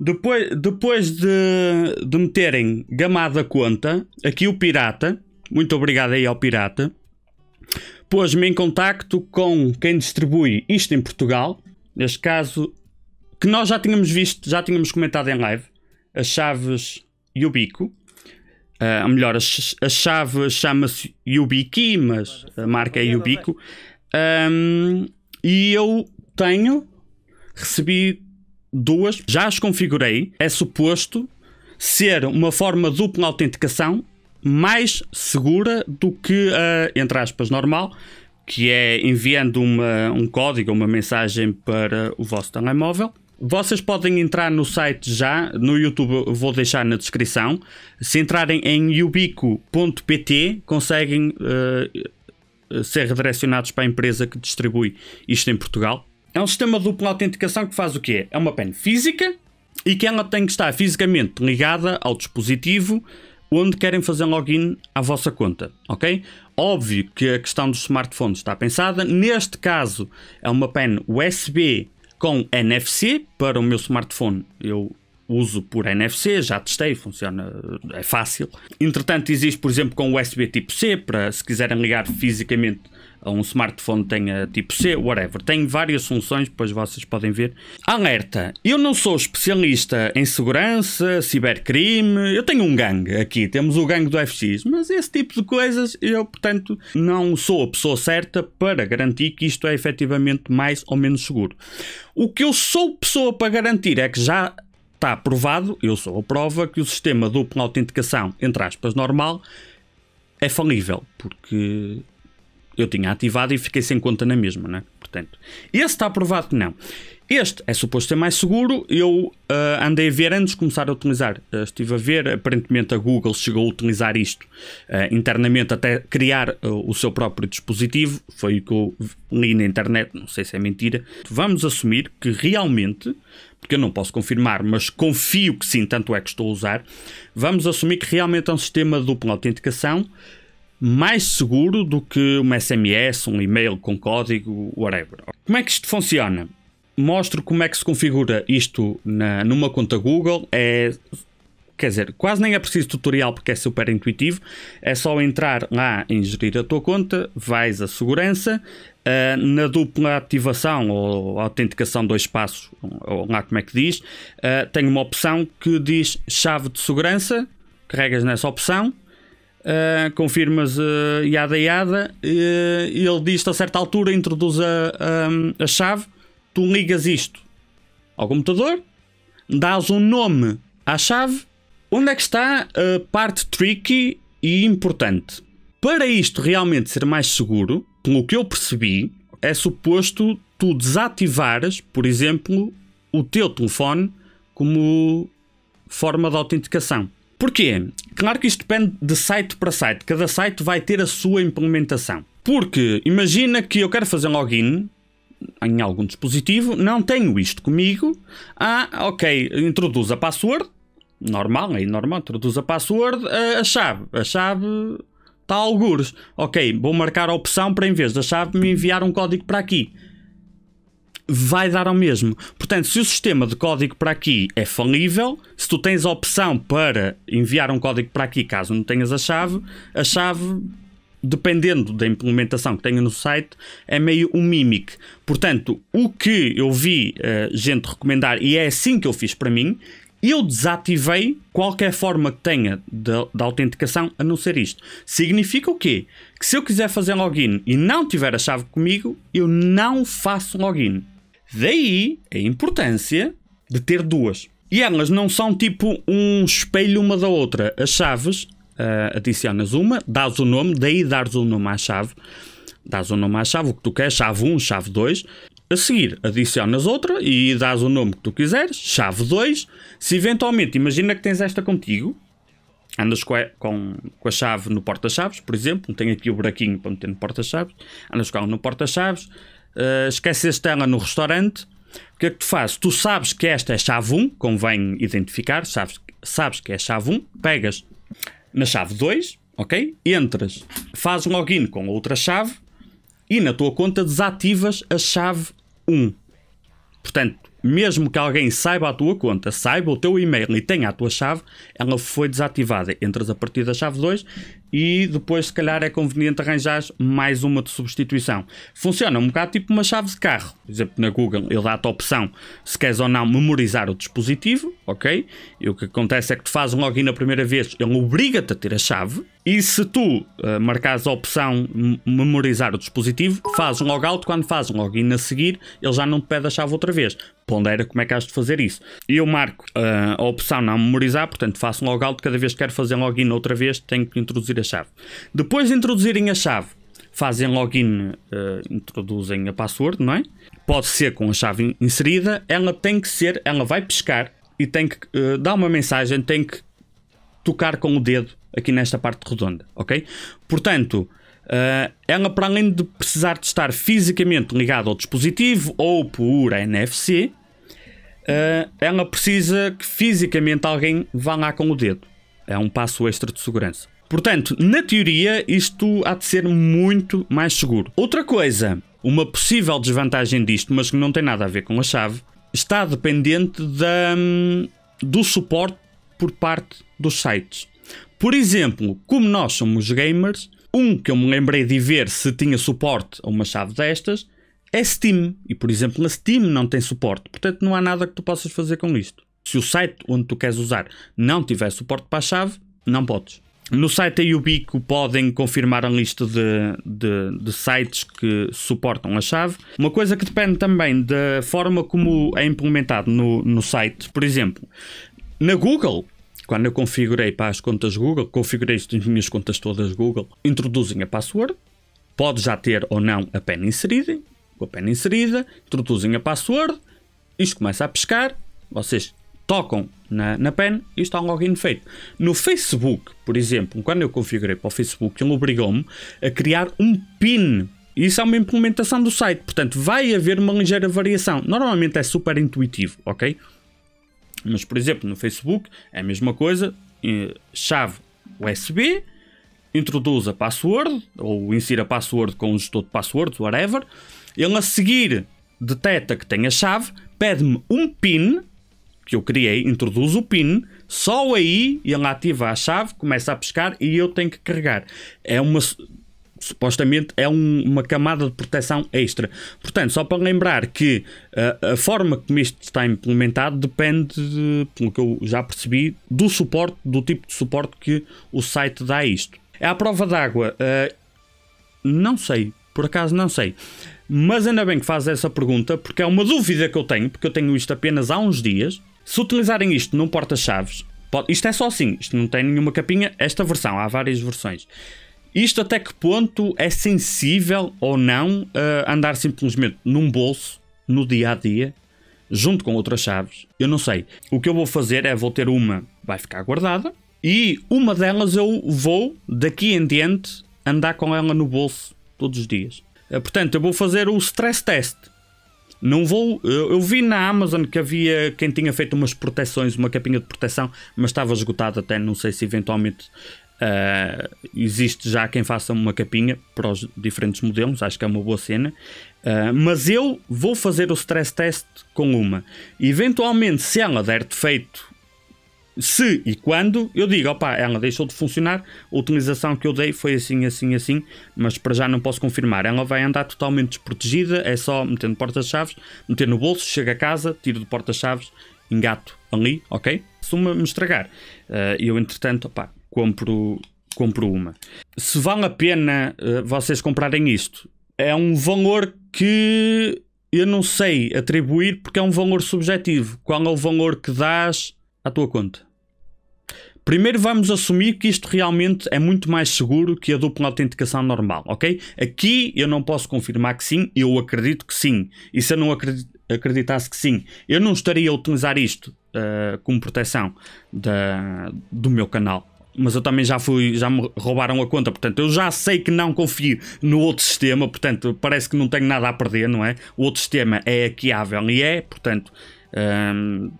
Depois, depois de, de meterem gamada conta, aqui o pirata, muito obrigado aí ao pirata, pôs-me em contacto com quem distribui isto em Portugal, neste caso, que nós já tínhamos visto, já tínhamos comentado em live, as chaves Yubiko. Uh, ah, ou melhor, a, a chave chama-se Yubiki, mas a marca é Yubiko. Um, e eu tenho, recebi duas, já as configurei, é suposto ser uma forma dupla autenticação mais segura do que a, entre aspas, normal, que é enviando uma, um código, uma mensagem para o vosso telemóvel. Vocês podem entrar no site já, no YouTube vou deixar na descrição. Se entrarem em ubico.pt, conseguem uh, ser redirecionados para a empresa que distribui isto em Portugal. É um sistema de dupla autenticação que faz o quê? É uma pen física e que ela tem que estar fisicamente ligada ao dispositivo onde querem fazer login à vossa conta, ok? Óbvio que a questão dos smartphones está pensada. Neste caso, é uma pen USB com NFC. Para o meu smartphone, eu uso por NFC, já testei, funciona, é fácil. Entretanto, existe, por exemplo, com USB tipo C, para se quiserem ligar fisicamente um smartphone tenha tipo C, whatever. Tem várias funções, depois vocês podem ver. Alerta: eu não sou especialista em segurança, cibercrime. Eu tenho um gangue aqui, temos o gangue do FX, mas esse tipo de coisas eu, portanto, não sou a pessoa certa para garantir que isto é efetivamente mais ou menos seguro. O que eu sou pessoa para garantir é que já está provado, eu sou a prova, que o sistema dupla autenticação, entre aspas, normal, é falível, porque eu tinha ativado e fiquei sem conta na mesma, né? Portanto, esse está aprovado que não. Este é suposto ser mais seguro. Eu uh, andei a ver antes de começar a utilizar. Uh, estive a ver, aparentemente a Google chegou a utilizar isto uh, internamente até criar o seu próprio dispositivo. Foi o que eu li na internet, não sei se é mentira. Vamos assumir que realmente, porque eu não posso confirmar, mas confio que sim, tanto é que estou a usar. Vamos assumir que realmente é um sistema de dupla autenticação mais seguro do que uma SMS, um e-mail com código, whatever. Como é que isto funciona? Mostro como é que se configura isto na, numa conta Google. É, quer dizer, quase nem é preciso tutorial porque é super intuitivo. É só entrar lá, gerir a tua conta, vais a segurança, Uh, na dupla ativação ou autenticação dois passos, ou lá como é que diz, uh, tem uma opção que diz chave de segurança, carregas nessa opção uh, confirmas uh, eh, yada yada, uh, eh, ele diz-te a certa altura, introduz a, a, a, chave, tu ligas isto ao computador, dás um nome à chave, onde é que está a parte tricky e importante? Para isto realmente ser mais seguro, pelo que eu percebi, é suposto tu desativares, por exemplo, o teu telefone como forma de autenticação. Porquê? Claro que isto depende de site para site. Cada site vai ter a sua implementação. Porque imagina que eu quero fazer login em algum dispositivo, não tenho isto comigo. Ah, ok, introduz a password. Normal, é normal, introduz a password, a, a chave. A chave está a algures. Ok, vou marcar a opção para em vez da chave me enviar um código para aqui vai dar ao mesmo. Portanto, se o sistema de código para aqui é falível, se tu tens a opção para enviar um código para aqui caso não tenhas a chave, a chave, dependendo da implementação que tenha no site, é meio um mimic. Portanto, o que eu vi uh, gente recomendar, e é assim que eu fiz para mim, eu desativei qualquer forma que tenha da autenticação a não ser isto. Significa o quê? Que se eu quiser fazer login e não tiver a chave comigo, eu não faço login. Daí a importância de ter duas. E elas não são tipo um espelho uma da outra. As chaves, uh, adicionas uma, dás o nome, daí dás o nome à chave. Dás o nome à chave, o que tu queres, chave 1, chave 2. A seguir, adicionas outra e dás o nome que tu quiseres, chave 2. Se eventualmente, imagina que tens esta contigo, andas com a, com, com a chave no porta-chaves, por exemplo, tem aqui o buraquinho para meter no porta-chaves, andas com ela no porta-chaves, eh, esqueceste dela no restaurante, o que é que tu fazes? Tu sabes que esta é chave 1, convém identificar, sabes, sabes que é chave 1, pegas na chave 2, ok? Entras, fazes um login com outra chave e na tua conta desativas a chave 1. Portanto, mesmo que alguém saiba a tua conta, saiba o teu e-mail e tenha a tua chave, ela foi desativada. Entras a partir da chave 2 e depois, se calhar, é conveniente arranjar mais uma de substituição. Funciona um bocado tipo uma chave de carro. Por exemplo, na Google ele dá-te a opção se queres ou não memorizar o dispositivo, ok? E o que acontece é que tu fazes um login na primeira vez, ele obriga-te a ter a chave, e se tu uh, marcares a opção memorizar o dispositivo, faz um logout. Quando faz um login a seguir, ele já não te pede a chave outra vez. Pondera como é que has de fazer isso. Eu marco uh, a opção não memorizar, portanto faço um logout. Cada vez que quero fazer um login outra vez, tenho que introduzir a chave. Depois de introduzirem a chave, fazem login, uh, introduzem a password, não é? Pode ser com a chave inserida, ela tem que ser, ela vai pescar e tem que uh, dar uma mensagem, tem que tocar com o dedo aqui nesta parte redonda, ok? Portanto, uh, ela para além de precisar de estar fisicamente ligada ao dispositivo ou por NFC, uh, eh, ela precisa que fisicamente alguém vá lá com o dedo. É um passo extra de segurança. Portanto, na teoria, isto há de ser muito mais seguro. Outra coisa, uma possível desvantagem disto, mas que não tem nada a ver com a chave, está dependente da, hum, do suporte por parte dos sites. Por exemplo, como nós somos gamers, um que eu me lembrei de ver se tinha suporte a uma chave destas é Steam. E, por exemplo, na Steam não tem suporte. Portanto, não há nada que tu possas fazer com isto. Se o site onde tu queres usar não tiver suporte para a chave, não podes. No site da Ubico podem confirmar a lista de, de, de, sites que suportam a chave. Uma coisa que depende também da forma como é implementado no, no site. Por exemplo, na Google, quando eu configurei para as contas Google, configurei as minhas contas todas Google, introduzem a password, pode já ter ou não a pena inserida, com a pena inserida, introduzem a password, isto começa a pescar, vocês tocam na, na pen e está um login feito. No Facebook, por exemplo, quando eu configurei para o Facebook, ele obrigou-me a criar um PIN. Isso é uma implementação do site, portanto vai haver uma ligeira variação. Normalmente é super intuitivo, ok? Mas, por exemplo, no Facebook é a mesma coisa, eh, chave USB, introduz a password, ou insira a password com o gestor de passwords, whatever. Ele a seguir detecta que tem a chave, pede-me um PIN, que eu criei, introduz o PIN, só aí ele ativa a chave, começa a pescar e eu tenho que carregar. É uma supostamente é um, uma camada de proteção extra. Portanto, só para lembrar que uh, a forma como isto está implementado depende, de, pelo que eu já percebi, do suporte, do tipo de suporte que o site dá a isto. É a prova d'água. Uh, não sei, por acaso não sei. Mas ainda bem que faz essa pergunta, porque é uma dúvida que eu tenho, porque eu tenho isto apenas há uns dias. Se utilizarem isto num porta-chaves, isto é só assim, isto não tem nenhuma capinha, esta versão, há várias versões. Isto até que ponto é sensível ou não uh, andar simplesmente num bolso no dia a dia, junto com outras chaves? Eu não sei. O que eu vou fazer é vou ter uma, vai ficar guardada, e uma delas eu vou, daqui em diante, andar com ela no bolso todos os dias. Uh, portanto, eu vou fazer o stress test. Não vou. Eu, eh, eu, vi na Amazon que havia quem tinha feito umas proteções, uma capinha de proteção, mas estava esgotada até. Não sei se eventualmente Uh, existe já quem faça uma capinha para os diferentes modelos, acho que é uma boa cena. Uh, mas eu vou fazer o stress test com uma. Eventualmente, se ela der defeito, se e quando, eu digo, opá, ela deixou de funcionar, a utilização que eu dei foi assim, assim, assim, mas para já não posso confirmar. Ela vai andar totalmente desprotegida, é só metendo portas porta-chaves, meter no bolso, chega a casa, tiro de porta-chaves, engato ali, ok? Se uma me estragar, uh, eu entretanto, opá, compro, compro uma. Se vale a pena uh, vocês comprarem isto, é um valor que eu não sei atribuir porque é um valor subjetivo. Qual é o valor que dás à tua conta? Primeiro vamos assumir que isto realmente é muito mais seguro que a dupla autenticação normal, ok? Aqui eu não posso confirmar que sim, eu acredito que sim. E se eu não acreditasse que sim, eu não estaria a utilizar isto uh, como proteção da, do meu canal mas eu também já fui, já me roubaram a conta, portanto, eu já sei que não confio no outro sistema, portanto, parece que não tenho nada a perder, não é? O outro sistema é aquiável e é, portanto, hum,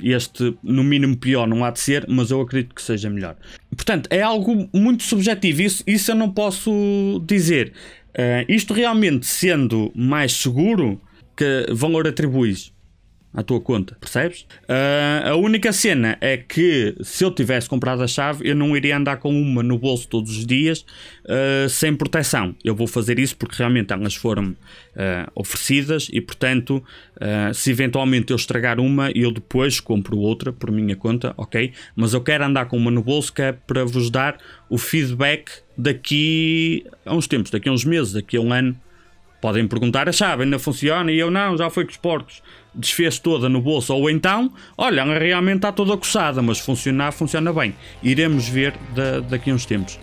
este no mínimo pior não há de ser, mas eu acredito que seja melhor. Portanto, é algo muito subjetivo, isso, isso eu não posso dizer. Uh, isto realmente sendo mais seguro, que valor atribuis? à tua conta, percebes? Uh, a única cena é que se eu tivesse comprado a chave, eu não iria andar com uma no bolso todos os dias uh, sem proteção. Eu vou fazer isso porque realmente elas foram uh, oferecidas e, portanto, se eventualmente eu estragar uma, eu depois compro outra por minha conta, ok? Mas eu quero andar com uma no bolso que é para vos dar o feedback daqui a uns tempos, daqui a uns meses, daqui a um ano Podem perguntar, a ah, chave ainda funciona? E eu, não, já foi com os portos, Desfez toda no bolso. Ou então, olha, realmente está toda coçada, mas funcionar, funciona bem. Iremos ver da, daqui a uns tempos.